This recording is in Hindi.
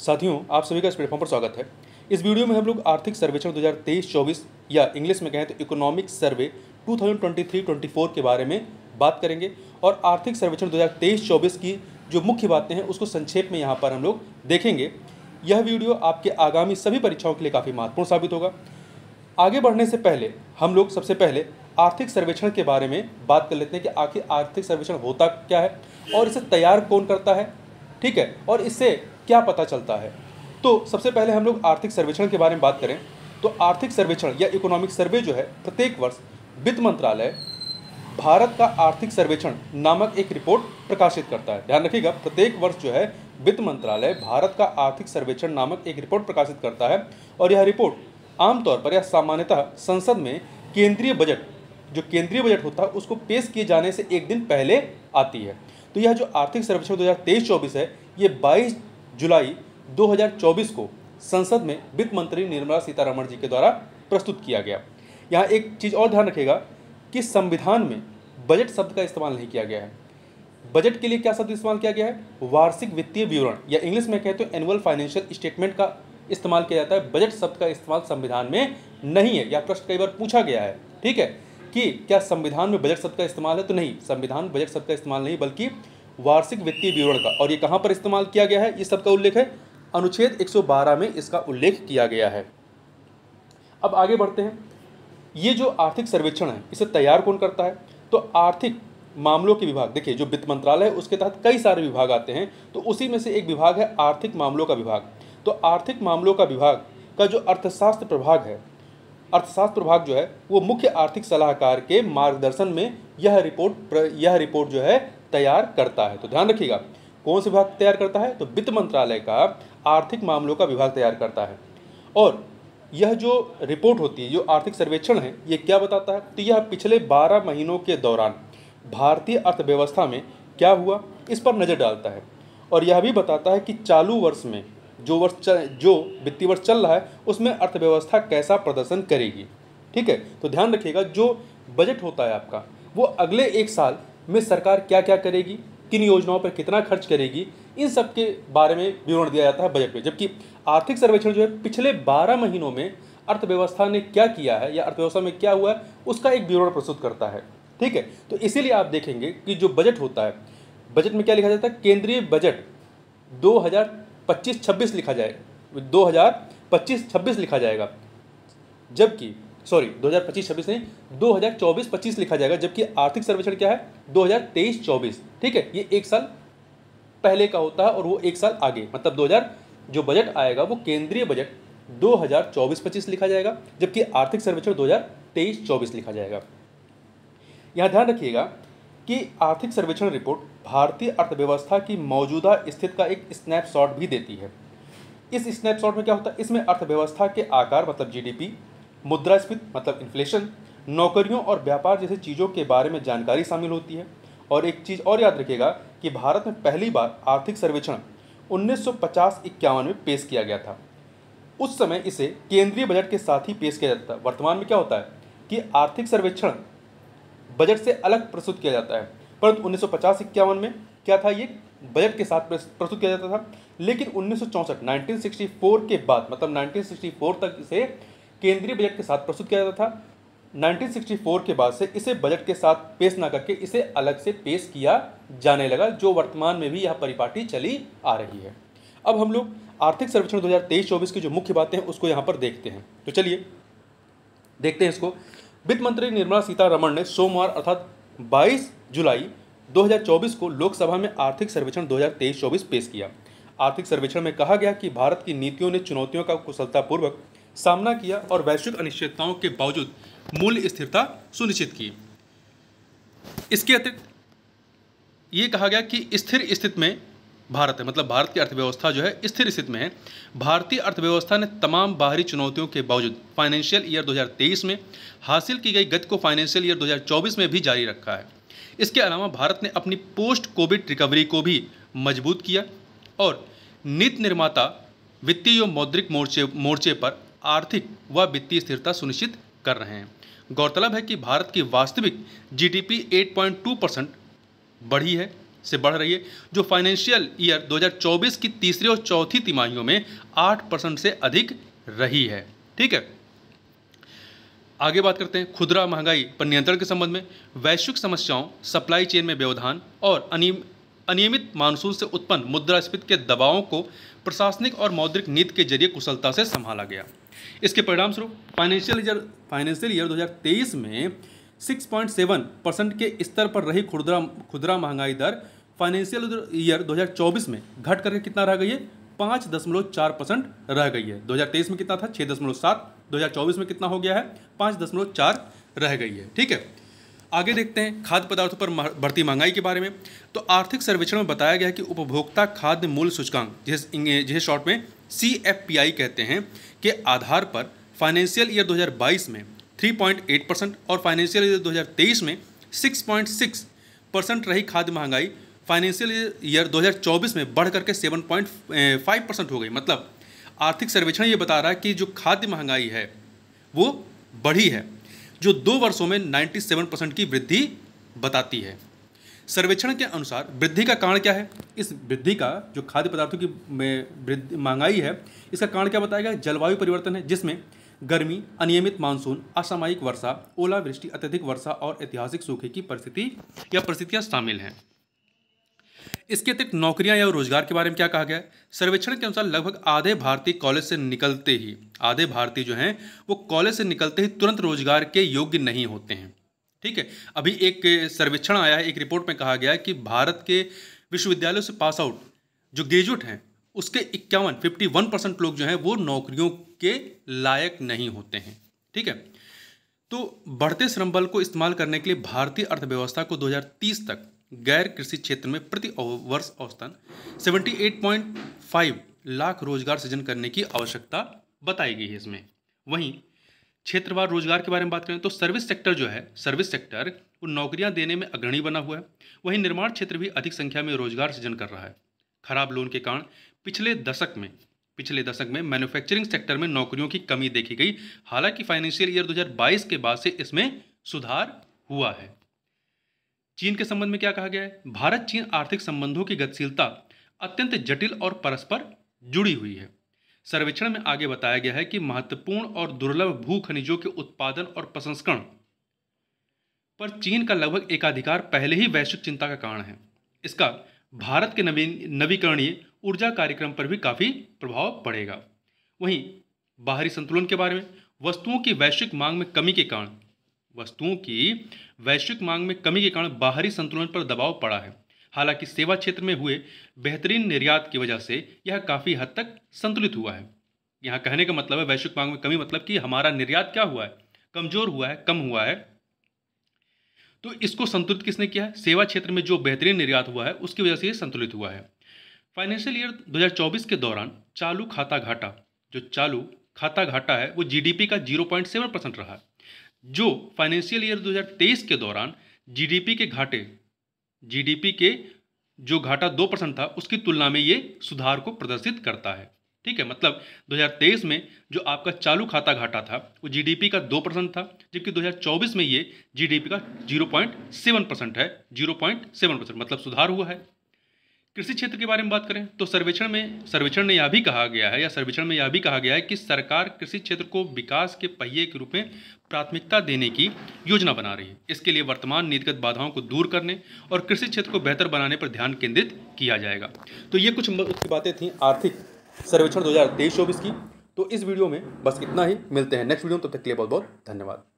साथियों आप सभी का इस प्लेटफॉर्म पर स्वागत है इस वीडियो में हम लोग आर्थिक सर्वेक्षण 2023-24 या इंग्लिश में कहें तो इकोनॉमिक सर्वे 2023-24 के बारे में बात करेंगे और आर्थिक सर्वेक्षण 2023-24 की जो मुख्य बातें हैं उसको संक्षेप में यहाँ पर हम लोग देखेंगे यह वीडियो आपके आगामी सभी परीक्षाओं के लिए काफ़ी महत्वपूर्ण साबित होगा आगे बढ़ने से पहले हम लोग सबसे पहले आर्थिक सर्वेक्षण के बारे में बात कर लेते हैं कि आखिर आर्थिक सर्वेक्षण होता क्या है और इसे तैयार कौन करता है ठीक है और इससे क्या पता चलता है तो सबसे पहले हम लोग आर्थिक सर्वेक्षण के बारे में बात करें तो आर्थिक सर्वेक्षण या इकोनॉमिक सर्वे जो है प्रत्येक वर्ष वित्त मंत्रालय भारत का आर्थिक सर्वेक्षण नामक एक रिपोर्ट प्रकाशित करता है ध्यान रखिएगा प्रत्येक वर्ष जो है वित्त मंत्रालय भारत का आर्थिक सर्वेक्षण नामक एक रिपोर्ट प्रकाशित करता है और यह रिपोर्ट आमतौर पर या सामान्यतः संसद में केंद्रीय बजट जो केंद्रीय बजट होता है उसको पेश किए जाने से एक दिन पहले आती है तो यह जो आर्थिक सर्वेक्षण दो हज़ार है ये 22 जुलाई 2024 को संसद में वित्त मंत्री निर्मला सीतारमण जी के द्वारा प्रस्तुत किया गया यहाँ एक चीज़ और ध्यान रखेगा कि संविधान में बजट शब्द का इस्तेमाल नहीं किया गया है बजट के लिए क्या शब्द इस्तेमाल किया गया है वार्षिक वित्तीय विवरण या इंग्लिश में कहते हैं एनुअल फाइनेंशियल स्टेटमेंट का इस्तेमाल किया जाता है बजट शब्द का इस्तेमाल संविधान में नहीं है यह प्रश्न कई बार पूछा गया है ठीक है कि क्या संविधान में बजट शब्द का इस्तेमाल है तो नहीं संविधान बजट शब्द का इस्तेमाल नहीं बल्कि वार्षिक वित्तीय विवरण का और ये कहाँ पर इस्तेमाल किया गया है ये का उल्लेख है अनुच्छेद 112 में इसका उल्लेख किया गया है अब आगे बढ़ते हैं ये जो आर्थिक सर्वेक्षण है इसे तैयार कौन करता है तो आर्थिक मामलों के विभाग देखिए जो वित्त मंत्रालय है उसके तहत कई सारे विभाग आते हैं तो उसी में से एक विभाग है आर्थिक मामलों का विभाग तो आर्थिक मामलों का विभाग का जो अर्थशास्त्र प्रभाग है अर्थशास्त्र प्रभाग जो है वो मुख्य आर्थिक सलाहकार के मार्गदर्शन में यह रिपोर्ट यह रिपोर्ट जो है तैयार करता है तो ध्यान रखिएगा कौन सा विभाग तैयार करता है तो वित्त मंत्रालय का आर्थिक मामलों का विभाग तैयार करता है और यह जो रिपोर्ट होती है जो आर्थिक सर्वेक्षण है ये क्या बताता है तो यह पिछले बारह महीनों के दौरान भारतीय अर्थव्यवस्था में क्या हुआ इस पर नज़र डालता है और यह भी बताता है कि चालू वर्ष में जो वर्ष जो वित्तीय वर्ष चल रहा है उसमें अर्थव्यवस्था कैसा प्रदर्शन करेगी ठीक है तो ध्यान रखिएगा जो बजट होता है आपका वो अगले एक साल में सरकार क्या क्या करेगी किन योजनाओं पर कितना खर्च करेगी इन सब के बारे में विवरण दिया जाता है बजट में जबकि आर्थिक सर्वेक्षण जो है पिछले बारह महीनों में अर्थव्यवस्था ने क्या किया है या अर्थव्यवस्था में क्या हुआ है उसका एक विवरण प्रस्तुत करता है ठीक है तो इसीलिए आप देखेंगे कि जो बजट होता है बजट में क्या लिखा जाता है केंद्रीय बजट दो हज़ार लिखा जाए दो हज़ार लिखा जाएगा जबकि सॉरी 2025-26 नहीं 2024-25 लिखा जाएगा जबकि आर्थिक सर्वेक्षण क्या है 2023-24 ठीक है ये एक साल पहले का होता है और वो एक साल आगे मतलब 2000 जो बजट आएगा वो केंद्रीय बजट 2024-25 लिखा जाएगा जबकि आर्थिक सर्वेक्षण 2023-24 लिखा जाएगा यहाँ ध्यान रखिएगा कि आर्थिक सर्वेक्षण रिपोर्ट भारतीय अर्थव्यवस्था की मौजूदा स्थिति का एक स्नैपशॉट भी देती है इस स्नैपशॉट में क्या होता है इसमें अर्थव्यवस्था के आकार मतलब जीडीपी मुद्रास्फीति मतलब इन्फ्लेशन नौकरियों और व्यापार जैसी चीज़ों के बारे में जानकारी शामिल होती है और एक चीज़ और याद रखिएगा कि भारत में पहली बार आर्थिक सर्वेक्षण उन्नीस सौ में पेश किया गया था उस समय इसे केंद्रीय बजट के साथ ही पेश किया जाता था वर्तमान में क्या होता है कि आर्थिक सर्वेक्षण बजट से अलग प्रस्तुत किया जाता है परंतु उन्नीस सौ में क्या था ये बजट के साथ प्रस्तुत किया जाता था लेकिन उन्नीस सौ के बाद मतलब 1964 तक इसे केंद्रीय बजट के साथ प्रस्तुत किया जाता था 1964 के बाद से इसे बजट के साथ पेश ना करके इसे अलग से पेश किया जाने लगा जो वर्तमान में भी यह परिपाटी चली आ रही है अब हम लोग आर्थिक सर्वेक्षण 2023-24 की जो मुख्य बातें हैं उसको यहाँ पर देखते हैं तो चलिए देखते हैं इसको वित्त मंत्री निर्मला सीतारमण ने सोमवार अर्थात 22 जुलाई 2024 को लोकसभा में आर्थिक सर्वेक्षण 2023-24 पेश किया आर्थिक सर्वेक्षण में कहा गया कि भारत की नीतियों ने चुनौतियों का कुशलतापूर्वक सामना किया और वैश्विक अनिश्चितताओं के बावजूद मूल्य स्थिरता सुनिश्चित की इसके अतिरिक्त ये कहा गया कि स्थिर स्थिति में भारत है मतलब भारत की अर्थव्यवस्था जो है स्थिर स्थिति में है भारतीय अर्थव्यवस्था ने तमाम बाहरी चुनौतियों के बावजूद फाइनेंशियल ईयर 2023 में हासिल की गई गति को फाइनेंशियल ईयर 2024 में भी जारी रखा है इसके अलावा भारत ने अपनी पोस्ट कोविड रिकवरी को भी मजबूत किया और नीति निर्माता वित्तीय मौद्रिक मोर्चे मोर्चे पर आर्थिक व वित्तीय स्थिरता सुनिश्चित कर रहे हैं गौरतलब है कि भारत की वास्तविक जीडीपी 8.2 परसेंट बढ़ी है से बढ़ रही है जो फाइनेंशियल ईयर 2024 की तीसरी और चौथी तिमाहियों में 8 परसेंट से अधिक रही है ठीक है आगे बात करते हैं खुदरा महंगाई पर नियंत्रण के संबंध में वैश्विक समस्याओं सप्लाई चेन में व्यवधान और अनियम अनियमित मानसून से उत्पन्न मुद्रास्फीति के दबावों को प्रशासनिक और मौद्रिक नीति के जरिए कुशलता से संभाला गया इसके परिणामस्वरूप फाइनेंशियल ईयर फाइनेंशियल ईयर 2023 में 6.7 परसेंट के स्तर पर रही खुदरा खुदरा महंगाई दर फाइनेंशियल ईयर 2024 में घट करके कितना रह गई है पाँच दशमलव चार परसेंट रह गई है 2023 में कितना था छः दशमलव सात दो में कितना हो गया है पाँच दशमलव चार रह गई है ठीक है आगे देखते हैं खाद्य पदार्थों पर बढ़ती महंगाई के बारे में तो आर्थिक सर्वेक्षण में बताया गया है कि उपभोक्ता खाद्य मूल्य सूचकांक जिसे जिसे शॉर्ट में सी कहते हैं के आधार पर फाइनेंशियल ईयर 2022 में 3.8 परसेंट और फाइनेंशियल ईयर 2023 में 6.6 परसेंट रही खाद्य महंगाई फाइनेंशियल ईयर 2024 में बढ़ करके 7.5 परसेंट हो गई मतलब आर्थिक सर्वेक्षण ये बता रहा है कि जो खाद्य महंगाई है वो बढ़ी है जो दो वर्षों में 97 परसेंट की वृद्धि बताती है सर्वेक्षण के अनुसार वृद्धि का कारण क्या है इस वृद्धि का जो खाद्य पदार्थों की वृद्धि महंगाई है इसका कारण क्या बताया गया जलवायु परिवर्तन है जिसमें गर्मी अनियमित मानसून असामयिक वर्षा ओलावृष्टि अत्यधिक वर्षा और ऐतिहासिक सूखे की परिस्थिति या परिस्थितियाँ शामिल हैं इसके अतिरिक्त नौकरियां या रोजगार के बारे में क्या कहा गया है सर्वेक्षण के अनुसार लगभग आधे भारतीय कॉलेज से निकलते ही आधे भारतीय जो हैं वो कॉलेज से निकलते ही तुरंत रोजगार के योग्य नहीं होते हैं ठीक है अभी एक सर्वेक्षण आया है एक रिपोर्ट में कहा गया है कि भारत के विश्वविद्यालयों से पास आउट जो ग्रेजुएट हैं उसके इक्यावन फिफ्टी वन परसेंट लोग जो हैं वो नौकरियों के लायक नहीं होते हैं ठीक है तो बढ़ते श्रम बल को इस्तेमाल करने के लिए भारतीय अर्थव्यवस्था को 2030 तक गैर कृषि क्षेत्र में प्रति वर्ष औसतन 78.5 लाख रोजगार सृजन करने की आवश्यकता बताई गई है इसमें वहीं क्षेत्रवार रोजगार के बारे में बात करें तो सर्विस सेक्टर जो है सर्विस सेक्टर वो नौकरियां देने में अग्रणी बना हुआ है वहीं निर्माण क्षेत्र भी अधिक संख्या में रोजगार सृजन कर रहा है खराब लोन के कारण पिछले दशक में पिछले दशक में मैन्युफैक्चरिंग सेक्टर में नौकरियों की कमी देखी गई हालांकि फाइनेंशियल ईयर 2022 के बाद से इसमें सुधार हुआ है चीन के संबंध में क्या कहा गया है भारत चीन आर्थिक संबंधों की गतिशीलता अत्यंत जटिल और परस्पर जुड़ी हुई है सर्वेक्षण में आगे बताया गया है कि महत्वपूर्ण और दुर्लभ भू खनिजों के उत्पादन और प्रसंस्करण पर चीन का लगभग एकाधिकार पहले ही वैश्विक चिंता का कारण है इसका भारत के नवीन नवीकरणीय ऊर्जा कार्यक्रम पर भी काफ़ी प्रभाव पड़ेगा वहीं बाहरी संतुलन के बारे में वस्तुओं की वैश्विक मांग में कमी के कारण वस्तुओं की वैश्विक मांग में कमी के कारण बाहरी संतुलन पर दबाव पड़ा है हालांकि सेवा क्षेत्र में हुए बेहतरीन निर्यात की वजह से यह काफ़ी हद तक संतुलित हुआ है यहाँ कहने का मतलब है वैश्विक मांग में कमी मतलब कि हमारा निर्यात क्या हुआ है कमज़ोर हुआ है कम हुआ है तो इसको संतुलित किसने किया है सेवा क्षेत्र में जो बेहतरीन निर्यात हुआ है उसकी वजह से ये संतुलित हुआ है फाइनेंशियल ईयर 2024 के दौरान चालू खाता घाटा जो चालू खाता घाटा है वो जीडीपी का 0.7 परसेंट रहा है जो फाइनेंशियल ईयर 2023 के दौरान जीडीपी के घाटे जीडीपी के जो घाटा दो परसेंट था उसकी तुलना में ये सुधार को प्रदर्शित करता है ठीक है मतलब 2023 में जो आपका चालू खाता घाटा था वो जीडीपी का दो परसेंट था जबकि 2024 में ये जीडीपी का 0.7 परसेंट है 0.7 परसेंट मतलब सुधार हुआ है कृषि क्षेत्र के बारे में बात करें तो सर्वेक्षण में सर्वेक्षण ने यह भी कहा गया है या सर्वेक्षण में यह भी कहा गया है कि सरकार कृषि क्षेत्र को विकास के पहिए के रूप में प्राथमिकता देने की योजना बना रही है इसके लिए वर्तमान नीतिगत बाधाओं को दूर करने और कृषि क्षेत्र को बेहतर बनाने पर ध्यान केंद्रित किया जाएगा तो ये कुछ बातें थी आर्थिक सर्वेक्षण दो हज़ार की तो इस वीडियो में बस इतना ही मिलते हैं नेक्स्ट वीडियो में तब तक के लिए बहुत बहुत धन्यवाद